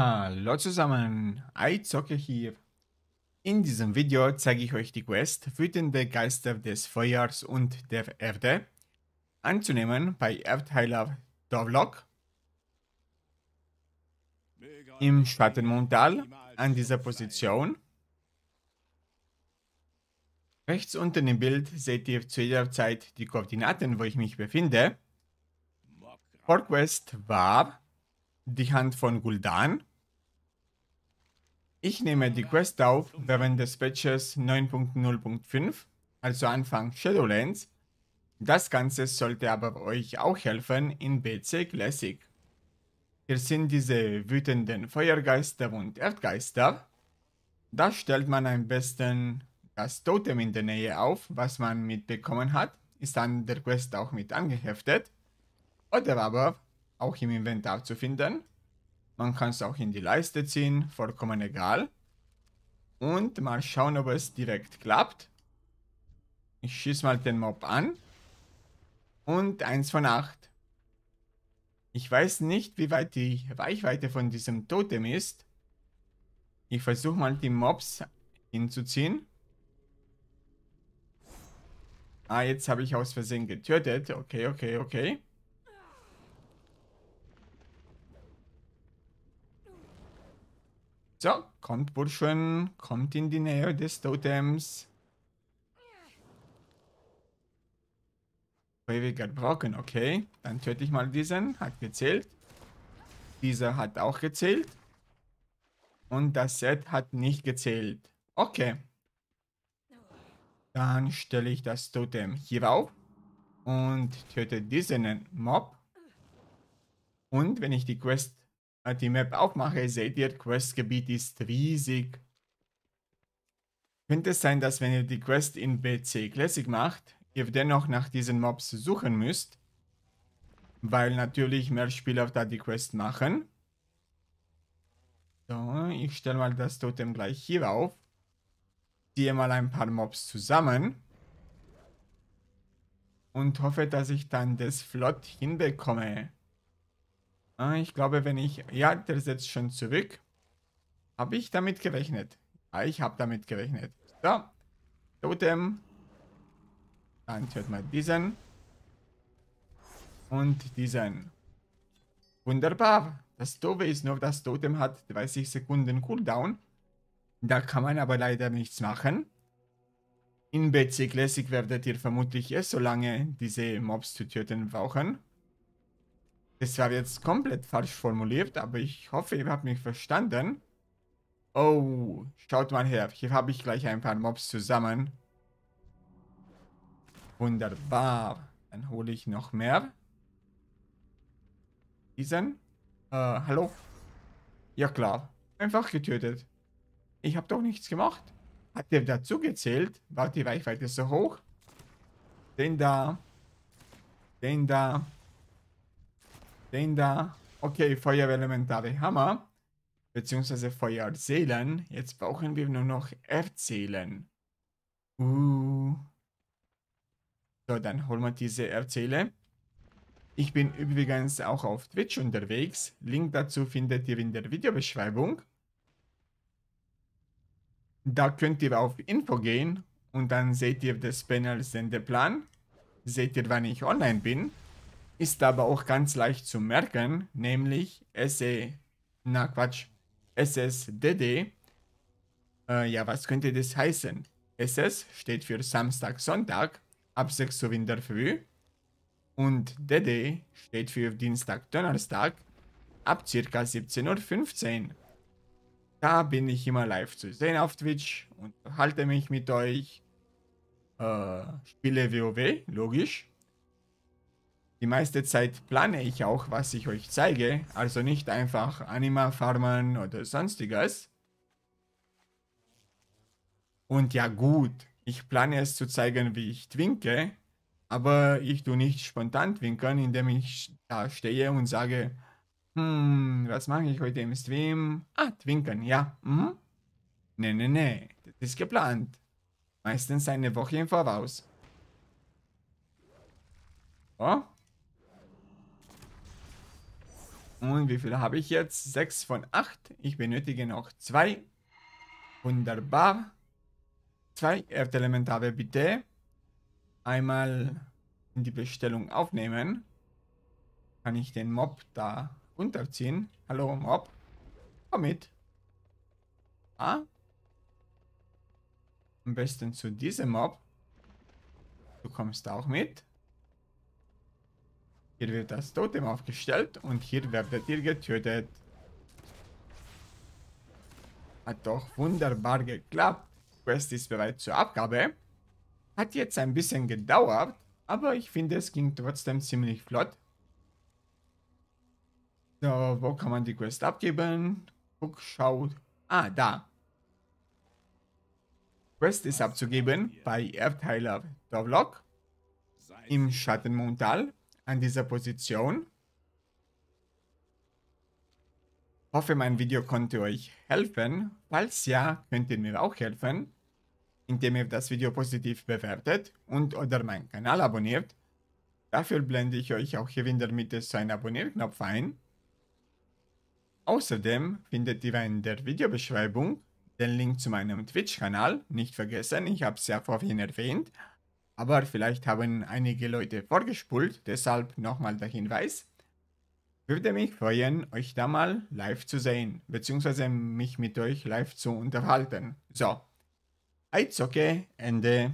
Hallo zusammen, iZocke hier. In diesem Video zeige ich euch die Quest Wütende Geister des Feuers und der Erde anzunehmen bei Erdheiler Dovlok im Schattenmontal an dieser Position. Rechts unten im Bild seht ihr zu jeder Zeit die Koordinaten, wo ich mich befinde. Vorquest war die Hand von Guldan ich nehme die Quest auf während des Patches 9.0.5, also Anfang Shadowlands. Das Ganze sollte aber euch auch helfen in BC Classic. Hier sind diese wütenden Feuergeister und Erdgeister. Da stellt man am besten das Totem in der Nähe auf, was man mitbekommen hat, ist an der Quest auch mit angeheftet. Oder aber auch im Inventar zu finden. Man kann es auch in die Leiste ziehen, vollkommen egal. Und mal schauen, ob es direkt klappt. Ich schieße mal den Mob an. Und 1 von 8. Ich weiß nicht, wie weit die Reichweite von diesem Totem ist. Ich versuche mal die Mobs hinzuziehen. Ah, jetzt habe ich aus Versehen getötet. Okay, okay, okay. So, kommt Burschen, kommt in die Nähe des Totems. Ewiger Brocken, okay. Dann töte ich mal diesen, hat gezählt. Dieser hat auch gezählt. Und das Set hat nicht gezählt. Okay. Dann stelle ich das Totem hier auf. und töte diesen Mob. Und wenn ich die Quest die Map aufmache, seht ihr, Questgebiet ist riesig. Könnte es sein, dass wenn ihr die Quest in BC Classic macht, ihr dennoch nach diesen Mobs suchen müsst? Weil natürlich mehr Spieler da die Quest machen. So, ich stelle mal das Totem gleich hier auf. Ziehe mal ein paar Mobs zusammen. Und hoffe, dass ich dann das flott hinbekomme. Äh, ich glaube, wenn ich... Ja, der setzt schon zurück. Habe ich damit gerechnet? Ja, ich habe damit gerechnet. So. Totem. Dann töten wir diesen. Und diesen. Wunderbar. Das Dove ist nur, das Totem hat 30 Sekunden Cooldown. Da kann man aber leider nichts machen. In BC Classic werdet ihr vermutlich erst eh so lange diese Mobs zu töten brauchen. Das war jetzt komplett falsch formuliert, aber ich hoffe, ihr habt mich verstanden. Oh, schaut mal her. Hier habe ich gleich ein paar Mobs zusammen. Wunderbar. Dann hole ich noch mehr. Diesen. Äh, hallo? Ja klar. Einfach getötet. Ich habe doch nichts gemacht. Hat der dazu gezählt? War die Reichweite so hoch? Den da. Den da. Den da. Okay, Feuerelementare Hammer. Beziehungsweise Feuerseelen. Jetzt brauchen wir nur noch Erzählen. Uh. So, dann holen wir diese Erzähle. Ich bin übrigens auch auf Twitch unterwegs. Link dazu findet ihr in der Videobeschreibung. Da könnt ihr auf Info gehen und dann seht ihr das Panel Sendeplan. Seht ihr, wann ich online bin ist aber auch ganz leicht zu merken, nämlich SE, na Quatsch, SSDD. Äh, ja, was könnte das heißen? SS steht für Samstag, Sonntag ab 6 Uhr in der Früh und DD steht für Dienstag, Donnerstag ab circa 17.15 Uhr. Da bin ich immer live zu sehen auf Twitch und halte mich mit euch. Äh, spiele WoW, logisch. Die meiste Zeit plane ich auch, was ich euch zeige, also nicht einfach Anima farmen oder sonstiges. Und ja gut, ich plane es zu zeigen, wie ich twinke, aber ich tue nicht spontan twinkern, indem ich da stehe und sage, hm, was mache ich heute im Stream? Ah, twinkern, ja. Mhm. Nee, nee, nee, das ist geplant. Meistens eine Woche im Voraus. Oh, und wie viel habe ich jetzt? 6 von 8. Ich benötige noch 2. Wunderbar. 2 Erdelementare bitte. Einmal in die Bestellung aufnehmen. Kann ich den Mob da runterziehen? Hallo Mob. Komm mit. Ah. Am besten zu diesem Mob. Du kommst auch mit. Hier wird das Totem aufgestellt und hier werdet ihr getötet. Hat doch wunderbar geklappt. Die Quest ist bereit zur Abgabe. Hat jetzt ein bisschen gedauert, aber ich finde es ging trotzdem ziemlich flott. So, wo kann man die Quest abgeben? Guck, schau. Ah, da. Quest ist abzugeben bei Erdheiler Dovlok im Schattenmontal an dieser Position. Ich Hoffe, mein Video konnte euch helfen. Falls ja, könnt ihr mir auch helfen, indem ihr das Video positiv bewertet und oder meinen Kanal abonniert. Dafür blende ich euch auch hier in der Mitte so einen Abonnierknopf ein. Außerdem findet ihr in der Videobeschreibung den Link zu meinem Twitch-Kanal. Nicht vergessen, ich habe es ja vorhin erwähnt aber vielleicht haben einige Leute vorgespult, deshalb nochmal der Hinweis. Würde mich freuen, euch da mal live zu sehen, beziehungsweise mich mit euch live zu unterhalten. So, Eizocke, Ende.